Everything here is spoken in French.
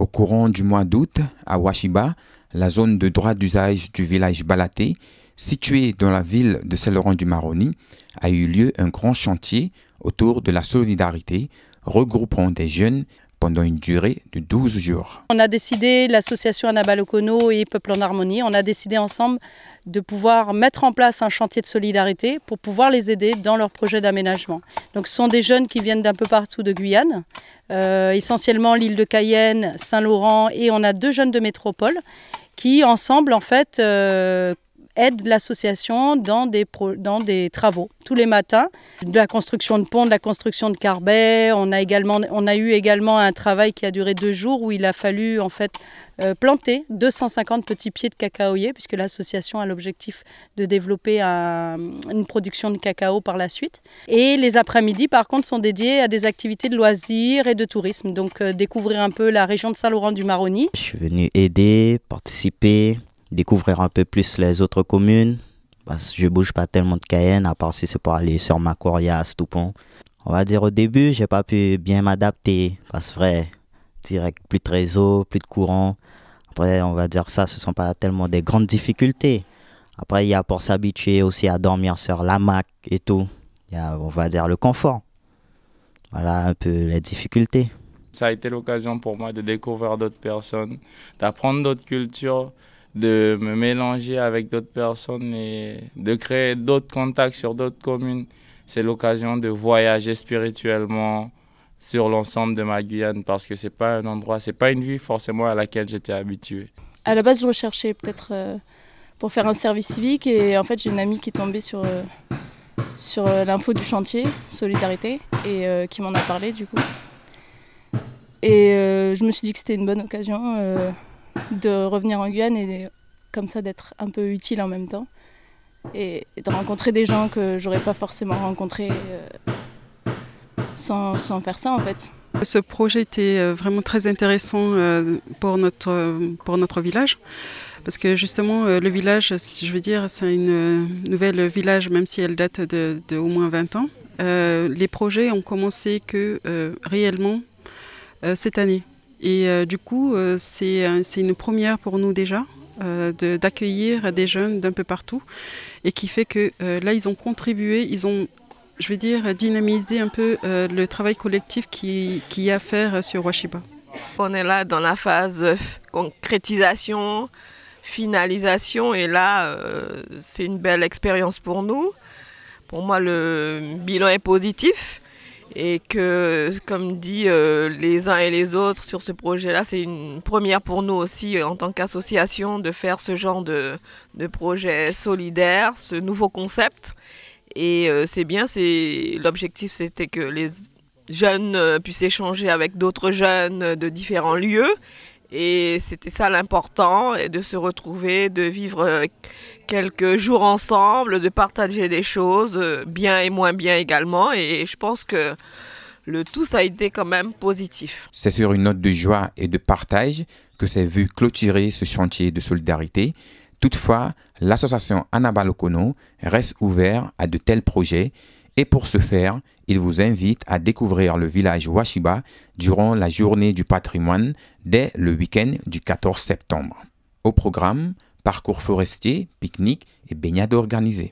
Au courant du mois d'août, à Washiba, la zone de droit d'usage du village Balaté, située dans la ville de Saint-Laurent-du-Maroni, a eu lieu un grand chantier autour de la solidarité regroupant des jeunes pendant une durée de 12 jours. On a décidé, l'association Anabalocono et Peuple en Harmonie, on a décidé ensemble de pouvoir mettre en place un chantier de solidarité pour pouvoir les aider dans leur projet d'aménagement. Donc ce sont des jeunes qui viennent d'un peu partout de Guyane, euh, essentiellement l'île de Cayenne, Saint-Laurent et on a deux jeunes de métropole qui ensemble en fait euh, aide l'association dans des, dans des travaux tous les matins, de la construction de ponts, de la construction de carbets. On a, également, on a eu également un travail qui a duré deux jours où il a fallu en fait euh, planter 250 petits pieds de cacaoyer puisque l'association a l'objectif de développer une production de cacao par la suite. Et les après-midi par contre sont dédiés à des activités de loisirs et de tourisme, donc euh, découvrir un peu la région de Saint-Laurent du Maroni. Je suis venu aider, participer, découvrir un peu plus les autres communes. Parce que je bouge pas tellement de Cayenne, à part si c'est pour aller sur Macoria, Stoupon. On va dire au début, j'ai pas pu bien m'adapter. Parce que vrai, direct, plus de réseau, plus de courant. Après, on va dire ça, ce sont pas tellement des grandes difficultés. Après, il y a pour s'habituer aussi à dormir sur la Mac et tout. Il y a, on va dire, le confort. Voilà un peu les difficultés. Ça a été l'occasion pour moi de découvrir d'autres personnes, d'apprendre d'autres cultures de me mélanger avec d'autres personnes et de créer d'autres contacts sur d'autres communes. C'est l'occasion de voyager spirituellement sur l'ensemble de ma Guyane parce que c'est pas un endroit, c'est pas une vie forcément à laquelle j'étais habitué. À la base, je recherchais peut-être euh, pour faire un service civique et en fait, j'ai une amie qui est tombée sur euh, sur euh, l'info du chantier Solidarité et qui m'en a parlé du coup. Et je me suis dit que c'était une bonne occasion de revenir en Guyane et comme ça d'être un peu utile en même temps et, de rencontrer des gens que j'aurais pas forcément rencontré euh, sans, faire ça en fait. Ce projet était euh, vraiment très intéressant euh, pour notre, pour notre village parce que justement le village, si je veux dire, c'est une nouvelle village même si elle date de, au moins 20 ans. les projets ont commencé que réellement cette année. Et euh, du coup, euh, euh, c'est une première pour nous déjà d'accueillir des jeunes d'un peu partout et qui fait que là, ils ont contribué, ils ont, je veux dire, dynamisé un peu le travail collectif qui, y a à faire sur Washiba. On est là dans la phase concrétisation, finalisation et là, c'est une belle expérience pour nous. Pour moi, le bilan est positif et que, comme dit euh, les uns et les autres sur ce projet-là, c'est une première pour nous aussi euh, en tant qu'association de faire ce genre de, de projet solidaire, ce nouveau concept. Et euh, c'est bien, c'est l'objectif, c'était que les jeunes puissent échanger avec d'autres jeunes de différents lieux. Et c'était ça l'important, de se retrouver, de vivre quelques jours ensemble, de partager des choses, euh, bien et moins bien également. Et je pense que le tout, ça a été quand même positif. C'est sur une note de joie et de partage que s'est vu clôturer ce chantier de solidarité. Toutefois, l'association Anabalokono reste ouverte à de tels projets et pour ce faire, il vous invite à découvrir le village Washiba durant la journée du patrimoine dès le week-end du 14 septembre. Au programme, parcours forestier, pique nique et baignade organisée.